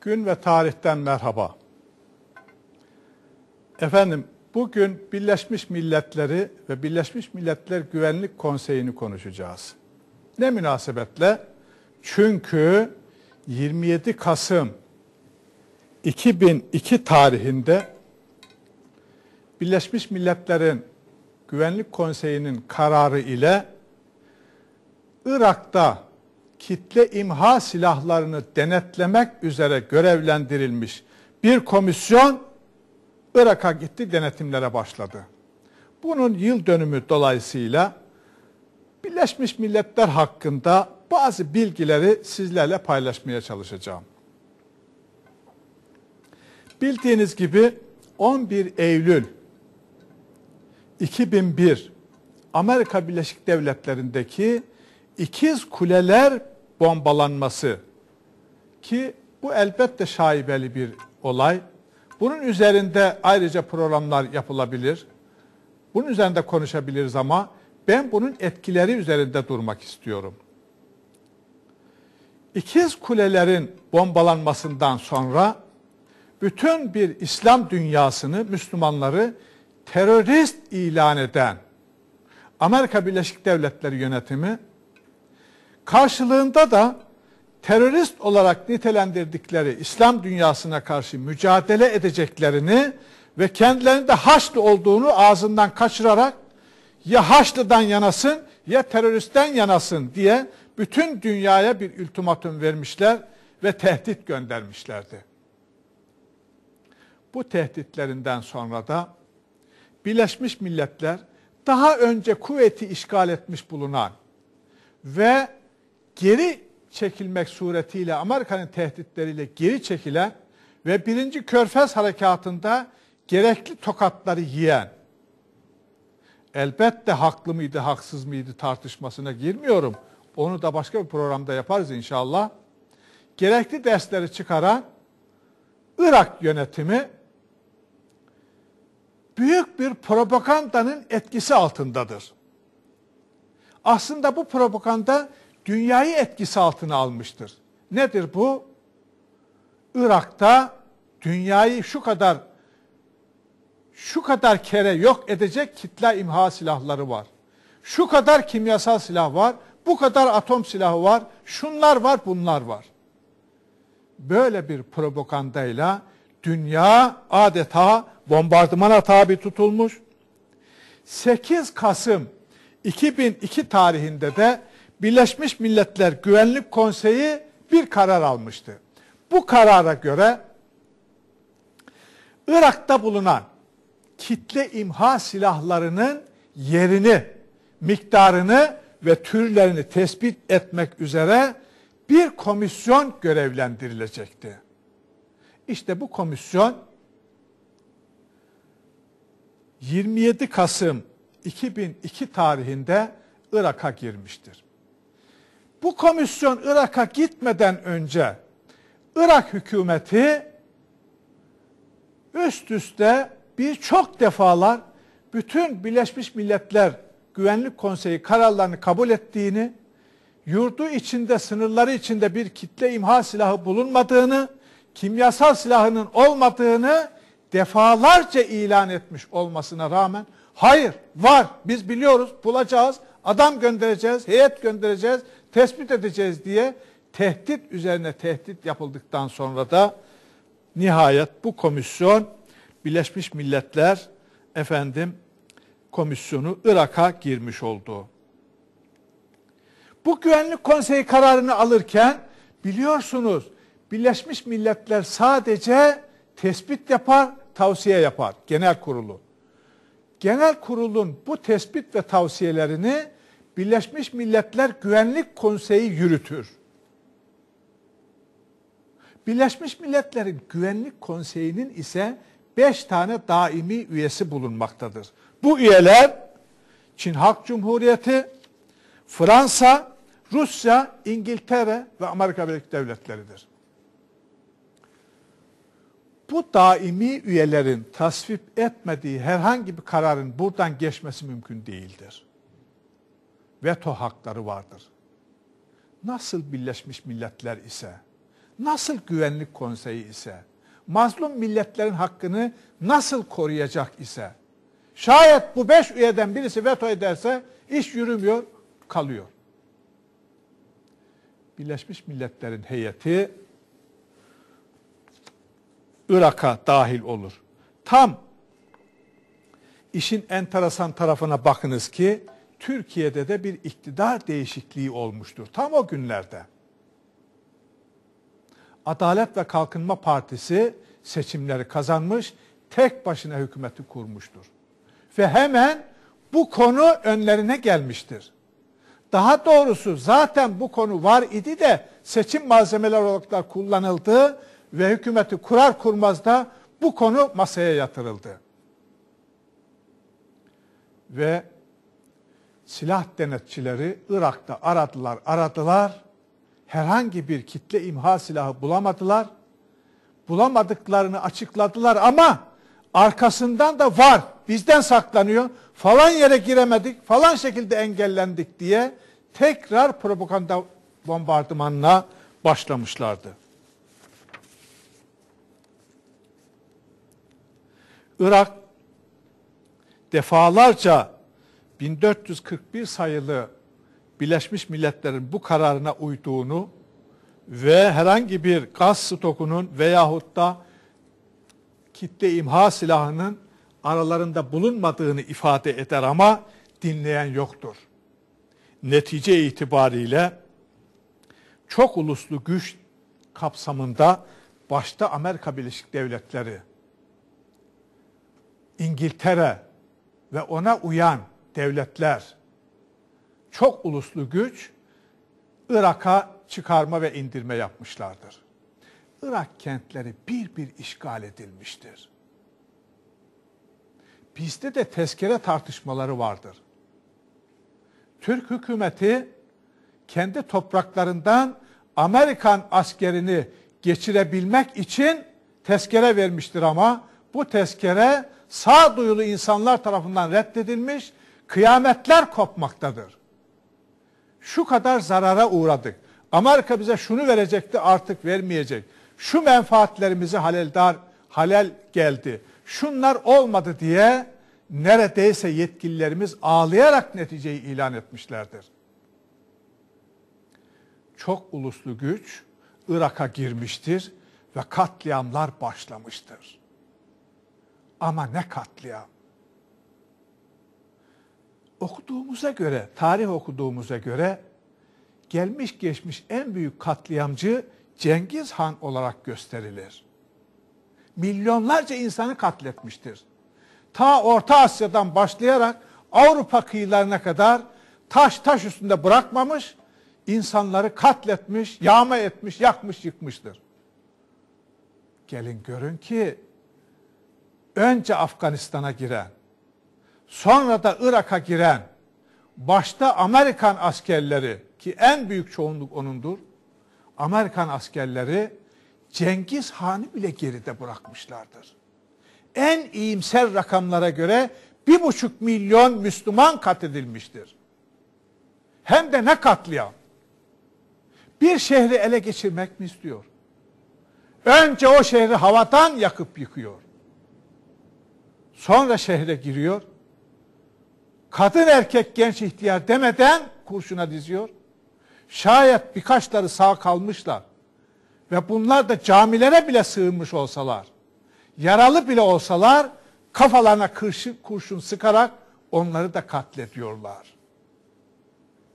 gün ve tarihten merhaba. Efendim, bugün Birleşmiş Milletleri ve Birleşmiş Milletler Güvenlik Konseyi'ni konuşacağız. Ne münasebetle? Çünkü 27 Kasım 2002 tarihinde Birleşmiş Milletler'in Güvenlik Konseyi'nin kararı ile Irak'ta kitle imha silahlarını denetlemek üzere görevlendirilmiş bir komisyon Irak'a gitti denetimlere başladı. Bunun yıl dönümü dolayısıyla Birleşmiş Milletler hakkında bazı bilgileri sizlerle paylaşmaya çalışacağım. Bildiğiniz gibi 11 Eylül 2001 Amerika Birleşik Devletleri'ndeki İkiz kuleler bombalanması ki bu elbette şaibeli bir olay. Bunun üzerinde ayrıca programlar yapılabilir. Bunun üzerinde konuşabiliriz ama ben bunun etkileri üzerinde durmak istiyorum. İkiz kulelerin bombalanmasından sonra bütün bir İslam dünyasını, Müslümanları terörist ilan eden Amerika Birleşik Devletleri yönetimi Karşılığında da terörist olarak nitelendirdikleri İslam dünyasına karşı mücadele edeceklerini ve kendilerinin de Haçlı olduğunu ağzından kaçırarak ya Haçlı'dan yanasın ya teröristten yanasın diye bütün dünyaya bir ultimatum vermişler ve tehdit göndermişlerdi. Bu tehditlerinden sonra da Birleşmiş Milletler daha önce kuvveti işgal etmiş bulunan ve geri çekilmek suretiyle Amerika'nın tehditleriyle geri çekilen ve birinci Körfez harekatında gerekli tokatları yiyen elbette haklı mıydı haksız mıydı tartışmasına girmiyorum. Onu da başka bir programda yaparız inşallah. Gerekli dersleri çıkaran Irak yönetimi büyük bir propagandanın etkisi altındadır. Aslında bu propaganda dünyayı etkisi altına almıştır. Nedir bu? Irak'ta dünyayı şu kadar şu kadar kere yok edecek kitle imha silahları var. Şu kadar kimyasal silah var, bu kadar atom silahı var, şunlar var, bunlar var. Böyle bir propagandayla dünya adeta bombardımana tabi tutulmuş. 8 Kasım 2002 tarihinde de Birleşmiş Milletler Güvenlik Konseyi bir karar almıştı. Bu karara göre Irak'ta bulunan kitle imha silahlarının yerini, miktarını ve türlerini tespit etmek üzere bir komisyon görevlendirilecekti. İşte bu komisyon 27 Kasım 2002 tarihinde Irak'a girmiştir. Bu komisyon Irak'a gitmeden önce Irak hükümeti üst üste birçok defalar bütün Birleşmiş Milletler Güvenlik Konseyi kararlarını kabul ettiğini, yurdu içinde, sınırları içinde bir kitle imha silahı bulunmadığını, kimyasal silahının olmadığını defalarca ilan etmiş olmasına rağmen hayır var biz biliyoruz bulacağız adam göndereceğiz heyet göndereceğiz tespit edeceğiz diye tehdit üzerine tehdit yapıldıktan sonra da nihayet bu komisyon Birleşmiş Milletler efendim komisyonu Irak'a girmiş oldu. Bu güvenlik konseyi kararını alırken biliyorsunuz Birleşmiş Milletler sadece tespit yapar, tavsiye yapar genel kurulu. Genel kurulun bu tespit ve tavsiyelerini Birleşmiş Milletler Güvenlik Konseyi yürütür. Birleşmiş Milletlerin Güvenlik Konseyi'nin ise beş tane daimi üyesi bulunmaktadır. Bu üyeler Çin Halk Cumhuriyeti, Fransa, Rusya, İngiltere ve Amerika Birleşik Devletleri'dir. Bu daimi üyelerin tasvip etmediği herhangi bir kararın buradan geçmesi mümkün değildir veto hakları vardır. Nasıl Birleşmiş Milletler ise, nasıl Güvenlik Konseyi ise, mazlum milletlerin hakkını nasıl koruyacak ise, şayet bu beş üyeden birisi veto ederse iş yürümüyor, kalıyor. Birleşmiş Milletler'in heyeti Irak'a dahil olur. Tam işin enteresan tarafına bakınız ki Türkiye'de de bir iktidar değişikliği olmuştur. Tam o günlerde. Adalet ve Kalkınma Partisi seçimleri kazanmış, tek başına hükümeti kurmuştur. Ve hemen bu konu önlerine gelmiştir. Daha doğrusu zaten bu konu var idi de seçim malzemeler olarak da kullanıldı ve hükümeti kurar kurmaz da bu konu masaya yatırıldı. Ve silah denetçileri Irak'ta aradılar, aradılar. Herhangi bir kitle imha silahı bulamadılar. Bulamadıklarını açıkladılar ama arkasından da var, bizden saklanıyor, falan yere giremedik, falan şekilde engellendik diye tekrar propaganda bombardımanına başlamışlardı. Irak defalarca 1441 sayılı Birleşmiş Milletler'in bu kararına uyduğunu ve herhangi bir gaz stokunun veyahut da kitle imha silahının aralarında bulunmadığını ifade eder ama dinleyen yoktur. Netice itibariyle çok uluslu güç kapsamında başta Amerika Birleşik Devletleri, İngiltere ve ona uyan devletler, çok uluslu güç Irak'a çıkarma ve indirme yapmışlardır. Irak kentleri bir bir işgal edilmiştir. Bizde de tezkere tartışmaları vardır. Türk hükümeti kendi topraklarından Amerikan askerini geçirebilmek için tezkere vermiştir ama bu tezkere sağduyulu insanlar tarafından reddedilmiş Kıyametler kopmaktadır. Şu kadar zarara uğradık. Amerika bize şunu verecekti artık vermeyecek. Şu menfaatlerimizi haleldar, halel geldi. Şunlar olmadı diye neredeyse yetkililerimiz ağlayarak neticeyi ilan etmişlerdir. Çok uluslu güç Irak'a girmiştir ve katliamlar başlamıştır. Ama ne katliam? okuduğumuza göre, tarih okuduğumuza göre gelmiş geçmiş en büyük katliamcı Cengiz Han olarak gösterilir. Milyonlarca insanı katletmiştir. Ta Orta Asya'dan başlayarak Avrupa kıyılarına kadar taş taş üstünde bırakmamış, insanları katletmiş, yağma etmiş, yakmış, yıkmıştır. Gelin görün ki önce Afganistan'a giren, sonra da Irak'a giren başta Amerikan askerleri ki en büyük çoğunluk onundur. Amerikan askerleri Cengiz Han'ı bile geride bırakmışlardır. En iyimser rakamlara göre bir buçuk milyon Müslüman katledilmiştir. Hem de ne katliam. Bir şehri ele geçirmek mi istiyor? Önce o şehri havadan yakıp yıkıyor. Sonra şehre giriyor kadın erkek genç ihtiyar demeden kurşuna diziyor. Şayet birkaçları sağ kalmışlar ve bunlar da camilere bile sığınmış olsalar, yaralı bile olsalar kafalarına kurşun, kurşun sıkarak onları da katlediyorlar.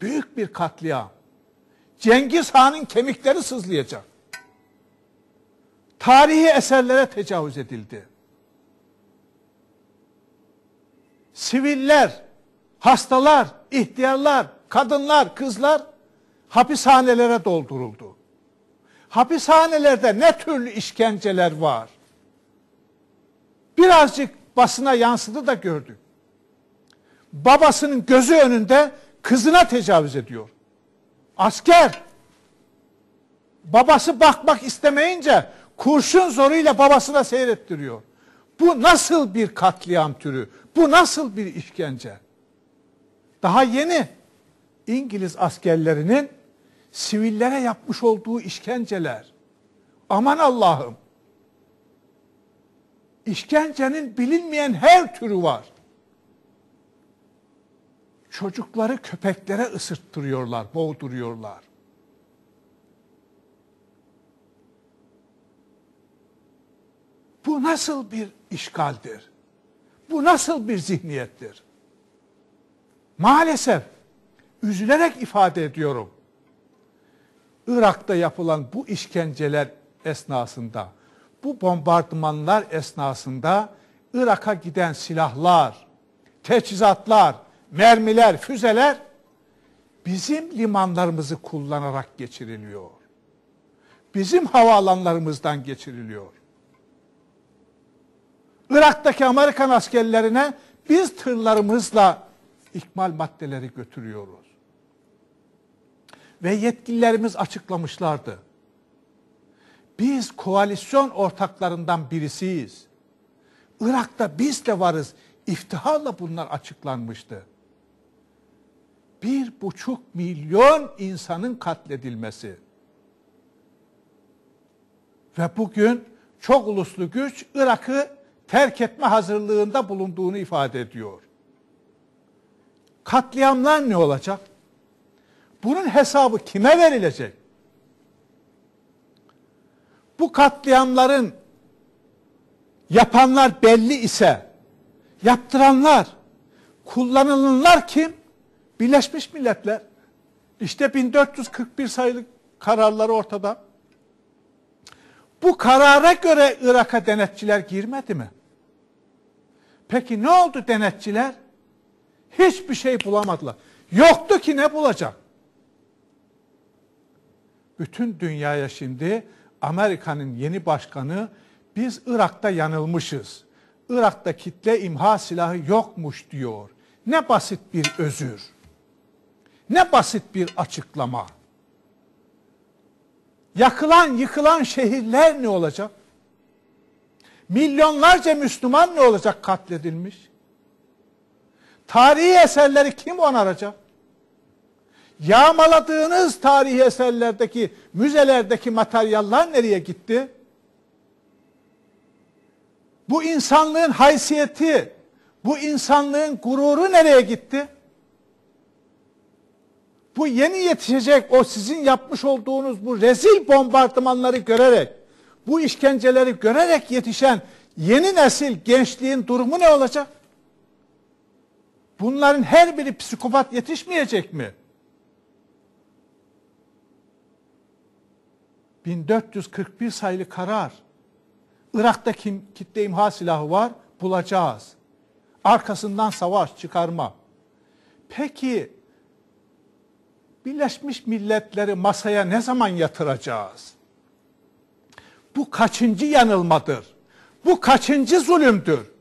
Büyük bir katliam. Cengiz Han'ın kemikleri sızlayacak. Tarihi eserlere tecavüz edildi. Siviller hastalar, ihtiyarlar, kadınlar, kızlar hapishanelere dolduruldu. Hapishanelerde ne türlü işkenceler var. Birazcık basına yansıdı da gördük. Babasının gözü önünde kızına tecavüz ediyor. Asker babası bakmak istemeyince kurşun zoruyla babasına seyrettiriyor. Bu nasıl bir katliam türü? Bu nasıl bir işkence? Daha yeni İngiliz askerlerinin sivillere yapmış olduğu işkenceler. Aman Allah'ım. İşkencenin bilinmeyen her türü var. Çocukları köpeklere ısırttırıyorlar, boğduruyorlar. Bu nasıl bir işgaldir? Bu nasıl bir zihniyettir? Maalesef üzülerek ifade ediyorum. Irak'ta yapılan bu işkenceler esnasında, bu bombardımanlar esnasında Irak'a giden silahlar, teçhizatlar, mermiler, füzeler bizim limanlarımızı kullanarak geçiriliyor. Bizim havaalanlarımızdan geçiriliyor. Irak'taki Amerikan askerlerine biz tırlarımızla ikmal maddeleri götürüyoruz. Ve yetkililerimiz açıklamışlardı. Biz koalisyon ortaklarından birisiyiz. Irak'ta biz de varız. İftiharla bunlar açıklanmıştı. Bir buçuk milyon insanın katledilmesi. Ve bugün çok uluslu güç Irak'ı terk etme hazırlığında bulunduğunu ifade ediyor katliamlar ne olacak? Bunun hesabı kime verilecek? Bu katliamların yapanlar belli ise yaptıranlar, kullanılanlar kim? Birleşmiş Milletler. İşte 1441 sayılı kararları ortada. Bu karara göre Irak'a denetçiler girmedi mi? Peki ne oldu denetçiler? Hiçbir şey bulamadılar. Yoktu ki ne bulacak? Bütün dünyaya şimdi Amerika'nın yeni başkanı biz Irak'ta yanılmışız. Irak'ta kitle imha silahı yokmuş diyor. Ne basit bir özür. Ne basit bir açıklama. Yakılan, yıkılan şehirler ne olacak? Milyonlarca Müslüman ne olacak katledilmiş? Tarihi eserleri kim onaracak? Yağmaladığınız tarihi eserlerdeki, müzelerdeki materyaller nereye gitti? Bu insanlığın haysiyeti, bu insanlığın gururu nereye gitti? Bu yeni yetişecek o sizin yapmış olduğunuz bu rezil bombardımanları görerek, bu işkenceleri görerek yetişen yeni nesil gençliğin durumu ne olacak? Bunların her biri psikopat yetişmeyecek mi? 1441 sayılı karar. Irak'ta kim, kitle imha silahı var, bulacağız. Arkasından savaş çıkarma. Peki Birleşmiş Milletleri masaya ne zaman yatıracağız? Bu kaçıncı yanılmadır? Bu kaçıncı zulümdür?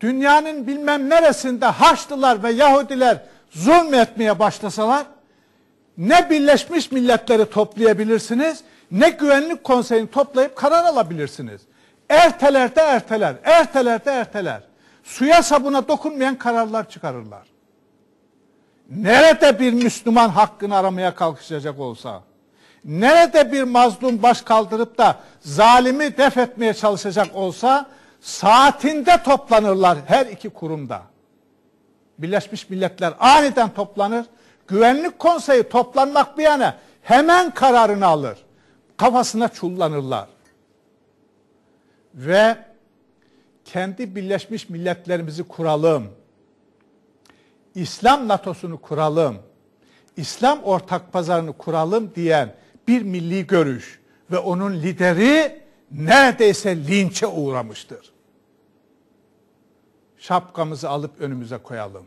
dünyanın bilmem neresinde Haçlılar ve Yahudiler zulmetmeye başlasalar ne Birleşmiş Milletleri toplayabilirsiniz ne Güvenlik Konseyi'ni toplayıp karar alabilirsiniz. Ertelerde erteler, ertelerde erteler. Suya sabuna dokunmayan kararlar çıkarırlar. Nerede bir Müslüman hakkını aramaya kalkışacak olsa, nerede bir mazlum baş kaldırıp da zalimi def etmeye çalışacak olsa, Saatinde toplanırlar her iki kurumda. Birleşmiş Milletler aniden toplanır. Güvenlik Konseyi toplanmak bir yana hemen kararını alır. Kafasına çullanırlar. Ve kendi Birleşmiş Milletlerimizi kuralım. İslam NATO'sunu kuralım. İslam ortak pazarını kuralım diyen bir milli görüş ve onun lideri neredeyse linçe uğramıştır. Şapkamızı alıp önümüze koyalım.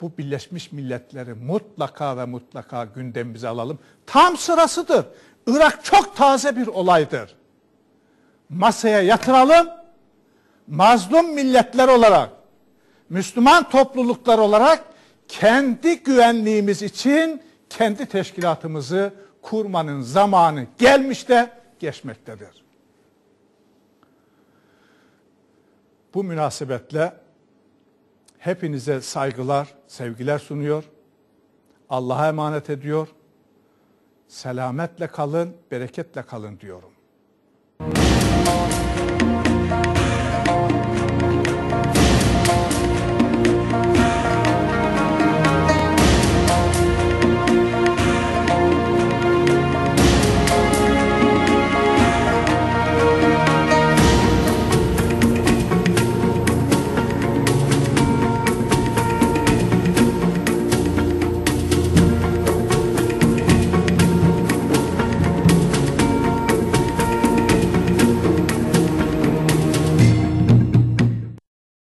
Bu Birleşmiş Milletleri mutlaka ve mutlaka gündemimize alalım. Tam sırasıdır. Irak çok taze bir olaydır. Masaya yatıralım. Mazlum milletler olarak, Müslüman topluluklar olarak kendi güvenliğimiz için kendi teşkilatımızı kurmanın zamanı gelmiş de geçmektedir. Bu münasebetle hepinize saygılar, sevgiler sunuyor. Allah'a emanet ediyor. Selametle kalın, bereketle kalın diyorum.